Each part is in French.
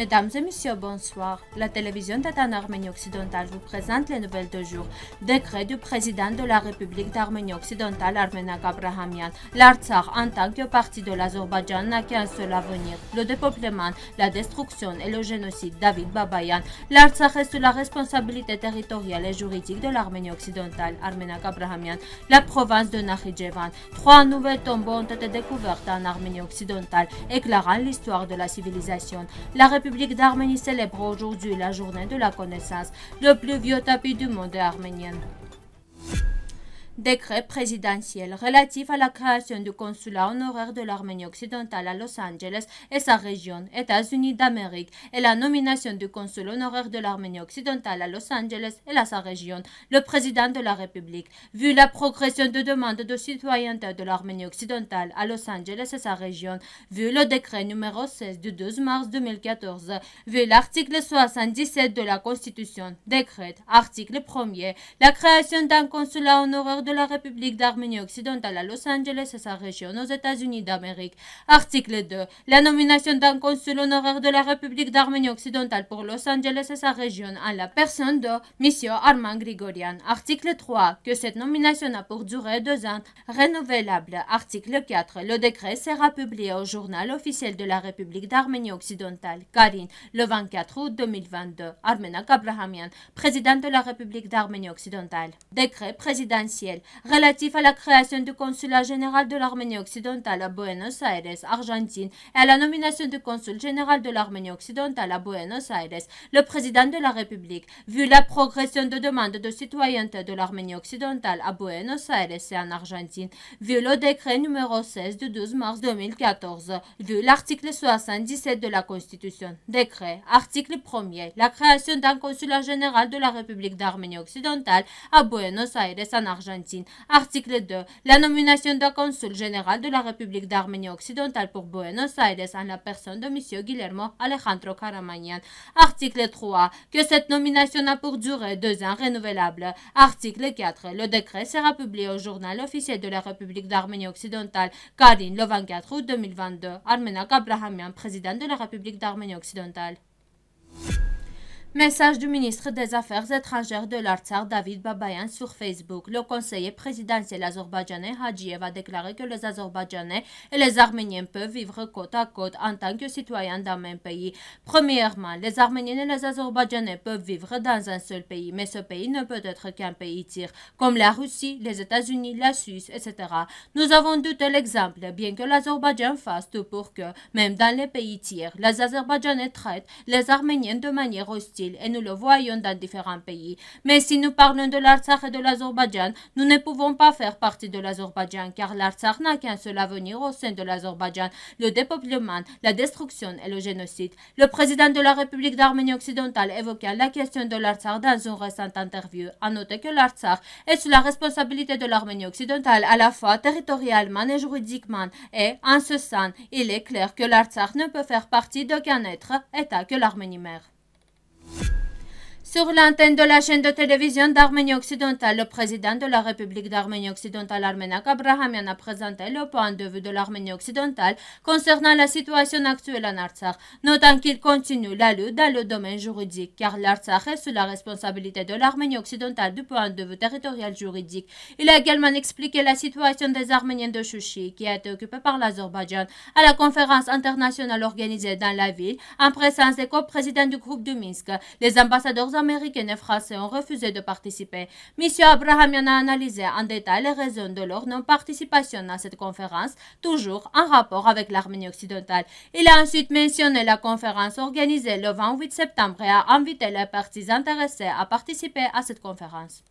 Mesdames et messieurs, bonsoir. La télévision en Arménie occidentale vous présente les nouvelles de jour. Décret du président de la République d'Arménie occidentale, Armenak Abrahamian. L'Artsakh en tant que parti de l'Azerbaïdjan n'a qu'un seul avenir. Le dépeuplement, la destruction et le génocide David Babayan. L'Artsakh est sous la responsabilité territoriale et juridique de l'Arménie occidentale, Armenak Abrahamian. La province de Nahidjevan. Trois nouvelles tombes ont été découvertes en Arménie occidentale, éclairant l'histoire de la civilisation. La République d'Arménie célèbre aujourd'hui la journée de la connaissance le plus vieux tapis du monde arménien. Décret présidentiel relatif à la création du consulat honoraire de l'Arménie occidentale à Los Angeles et sa région, États-Unis d'Amérique, et la nomination du consul honoraire de l'Arménie occidentale à Los Angeles et à sa région, le président de la République. Vu la progression de demandes de citoyenneté de l'Arménie occidentale à Los Angeles et sa région, vu le décret numéro 16 du 12 mars 2014, vu l'article 77 de la Constitution, décrète, article 1er, la création d'un consulat honoraire de de la République d'Arménie occidentale à Los Angeles et sa région aux États-Unis d'Amérique. Article 2. La nomination d'un consul honoraire de la République d'Arménie occidentale pour Los Angeles et sa région à la personne de M. Armand Grigorian. Article 3. Que cette nomination a pour durée deux ans renouvelable. Article 4. Le décret sera publié au journal officiel de la République d'Arménie occidentale, Karine, le 24 août 2022. Armenak Abrahamian, président de la République d'Arménie occidentale. Décret présidentiel relatif à la création du consulat général de l'Arménie occidentale à Buenos Aires, Argentine, et à la nomination du consul général de l'Arménie occidentale à Buenos Aires, le président de la République, vu la progression de demandes de citoyenneté de l'Arménie occidentale à Buenos Aires et en Argentine, vu le décret numéro 16 du 12 mars 2014, vu l'article 77 de la Constitution, décret, article 1 la création d'un consulat général de la République d'Arménie occidentale à Buenos Aires en Argentine Article 2. La nomination d'un consul général de la République d'Arménie occidentale pour Buenos Aires en la personne de M. Guillermo Alejandro Caramagnan. Article 3. Que cette nomination a pour durée deux ans renouvelable. Article 4. Le décret sera publié au journal officiel de la République d'Arménie occidentale. Karine, le 24 août 2022. Armena Abrahamian, président de la République d'Arménie occidentale. Message du ministre des Affaires étrangères de l'Artsar David Babayan sur Facebook. Le conseiller présidentiel azerbaïdjanais Hadjiev a déclaré que les Azerbaïdjanais et les Arméniens peuvent vivre côte à côte en tant que citoyens d'un même pays. Premièrement, les Arméniens et les Azerbaïdjanais peuvent vivre dans un seul pays, mais ce pays ne peut être qu'un pays tiers, comme la Russie, les États-Unis, la Suisse, etc. Nous avons tout l'exemple, bien que l'Azerbaïdjan fasse tout pour que, même dans les pays tiers, les Azerbaïdjanais traitent les Arméniens de manière hostile et nous le voyons dans différents pays. Mais si nous parlons de l'Artsakh et de l'Azerbaïdjan, nous ne pouvons pas faire partie de l'Azerbaïdjan car l'Artsakh n'a qu'un seul avenir au sein de l'Azerbaïdjan, le dépeuplement, la destruction et le génocide. Le président de la République d'Arménie occidentale évoqua la question de l'Artsakh dans une récente interview. A noter que l'Artsakh est sous la responsabilité de l'Arménie occidentale à la fois territorialement et juridiquement et, en ce sens, il est clair que l'Artsakh ne peut faire partie d'aucun être État que l'Arménie mère. Sur l'antenne de la chaîne de télévision d'Arménie occidentale, le président de la République d'Arménie occidentale, Armenak Abrahamian, a présenté le point de vue de l'Arménie occidentale concernant la situation actuelle en Artsakh, notant qu'il continue la lutte dans le domaine juridique, car l'Artsakh est sous la responsabilité de l'Arménie occidentale du point de vue territorial juridique. Il a également expliqué la situation des Arméniens de Chouchi, qui a été occupée par l'Azerbaïdjan, à la conférence internationale organisée dans la ville, en présence des co du groupe de Minsk. Les ambassadeurs Américains et Français ont refusé de participer. Monsieur Abrahamian a analysé en détail les raisons de leur non-participation à cette conférence, toujours en rapport avec l'Arménie occidentale. Il a ensuite mentionné la conférence organisée le 28 septembre et a invité les parties intéressées à participer à cette conférence.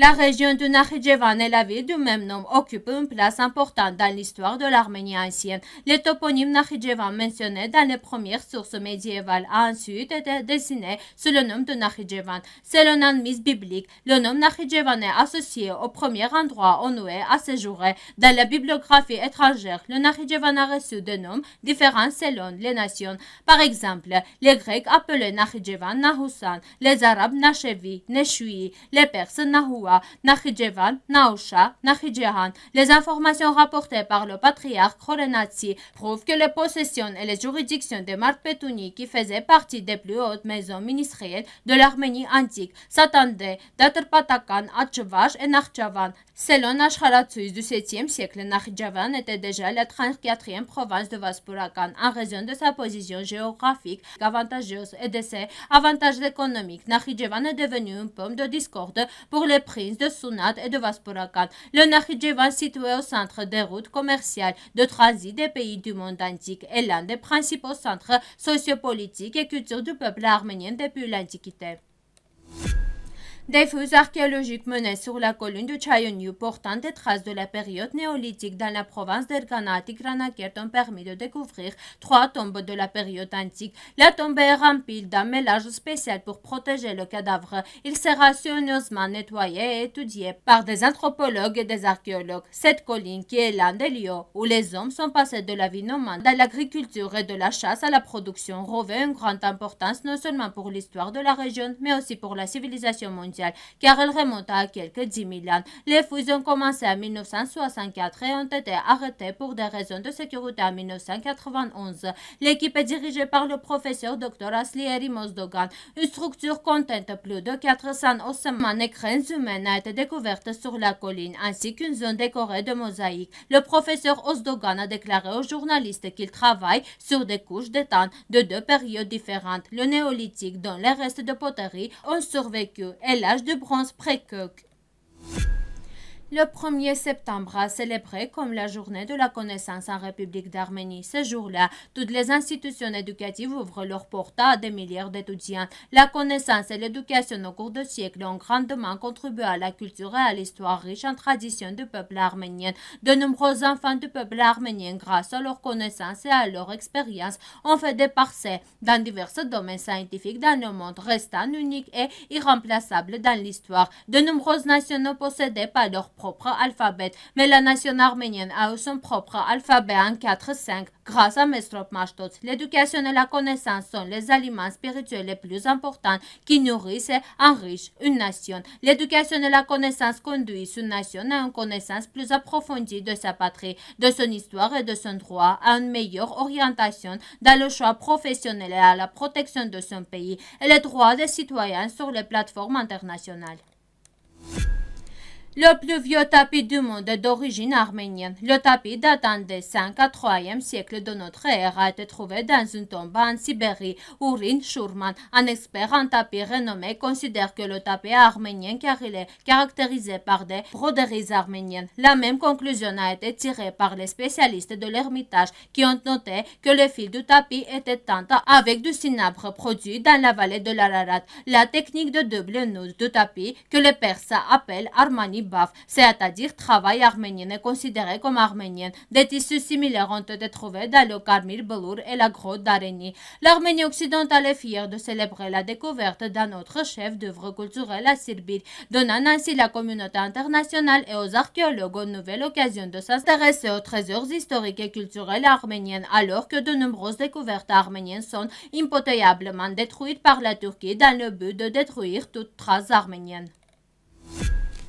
La région de Nakhichevan et la ville du même nom occupent une place importante dans l'histoire de l'Arménie ancienne. Les toponymes Nakhichevan mentionné dans les premières sources médiévales a ensuite été dessiné sous le nom de Nakhichevan. Selon un mise biblique, le nom Nakhichevan est associé au premier endroit où Noé à séjouré Dans la bibliographie étrangère, le Nakhichevan a reçu des noms différents selon les nations. Par exemple, les Grecs appelaient Nakhichevan Nahusan, les Arabes Nachevi, Neshui, les Perses Nahua. Nakhijevan, Nakhidjevan, Nakhijehan. les informations rapportées par le patriarche Khorenatsi prouvent que les possessions et les juridictions de Marpetouni, qui faisaient partie des plus hautes maisons ministérielles de l'Arménie antique, s'attendaient d'Aterpatakan, Atchavash et nakhijevan, Selon Ashkharatsuis du 7e siècle, Nakhijevan était déjà la 34e province de Vaspurakan en raison de sa position géographique avantageuse et de ses avantages économiques. Nakhijevan est devenu une pomme de discorde pour les prix de Sunat et de Vasporakat. Le Nakhichevan, situé au centre des routes commerciales de transit des pays du monde antique, est l'un des principaux centres sociopolitiques et culturels du peuple arménien depuis l'Antiquité. Des fouilles archéologiques menées sur la colline de Chayonyu portant des traces de la période néolithique dans la province d'Erganati Granakert ont permis de découvrir trois tombes de la période antique. La tombe est remplie d'un mélange spécial pour protéger le cadavre. Il sera soigneusement nettoyé et étudié par des anthropologues et des archéologues. Cette colline qui est l'un des lieux où les hommes sont passés de la vie nomade à l'agriculture et de la chasse à la production revêt une grande importance non seulement pour l'histoire de la région mais aussi pour la civilisation mondiale car elle remonte à quelques 10 000 ans. Les fouilles ont commencé en 1964 et ont été arrêtées pour des raisons de sécurité en 1991. L'équipe est dirigée par le professeur Dr. Asli Erimos Dogan. Une structure contenant plus de 400 ossements et crânes humaines a été découverte sur la colline, ainsi qu'une zone décorée de mosaïques. Le professeur Osdogan a déclaré aux journalistes qu'il travaille sur des couches d'étain de deux périodes différentes, le néolithique dont les restes de poterie ont survécu et âge de bronze précoque le 1er septembre, célébré comme la journée de la connaissance en République d'Arménie, ce jour-là, toutes les institutions éducatives ouvrent leurs portes à des milliards d'étudiants. La connaissance et l'éducation au cours de siècles ont grandement contribué à la culture et à l'histoire riche en traditions du peuple arménien. De nombreux enfants du peuple arménien, grâce à leur connaissance et à leur expérience, ont fait des parcelles dans divers domaines scientifiques dans le monde, restant uniques et irremplaçables dans l'histoire. De nombreuses nations possédaient pas leur propre alphabet, mais la nation arménienne a son propre alphabet en 4-5 grâce à Mestrop Mashtots. L'éducation et la connaissance sont les aliments spirituels les plus importants qui nourrissent et enrichissent une nation. L'éducation et la connaissance conduisent une nation à une connaissance plus approfondie de sa patrie, de son histoire et de son droit, à une meilleure orientation dans le choix professionnel et à la protection de son pays et les droits des citoyens sur les plateformes internationales. Le plus vieux tapis du monde est d'origine arménienne, le tapis datant des 5 à 3e siècle de notre ère, a été trouvé dans une tombe en Sibérie où Schurman, un expert en tapis renommé, considère que le tapis arménien car il est caractérisé par des broderies arméniennes. La même conclusion a été tirée par les spécialistes de l'Ermitage qui ont noté que les fils du tapis étaient teint avec du cinabre produit dans la vallée de l'Ararat, la technique de double nude du tapis que les Perses appellent Armani c'est-à-dire travail arménien est considéré comme arménien. Des tissus similaires ont été trouvés dans le karmir Belour et la grotte d'Areni. L'Arménie occidentale est fière de célébrer la découverte d'un autre chef d'œuvre culturelle à Sirbir, donnant ainsi la communauté internationale et aux archéologues une nouvelle occasion de s'intéresser aux trésors historiques et culturels arméniens, alors que de nombreuses découvertes arméniennes sont impotéablement détruites par la Turquie dans le but de détruire toute trace arménienne.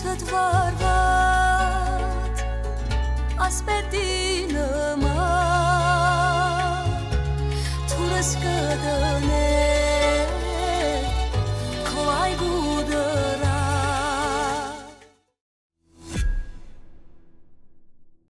sot varvat As për ti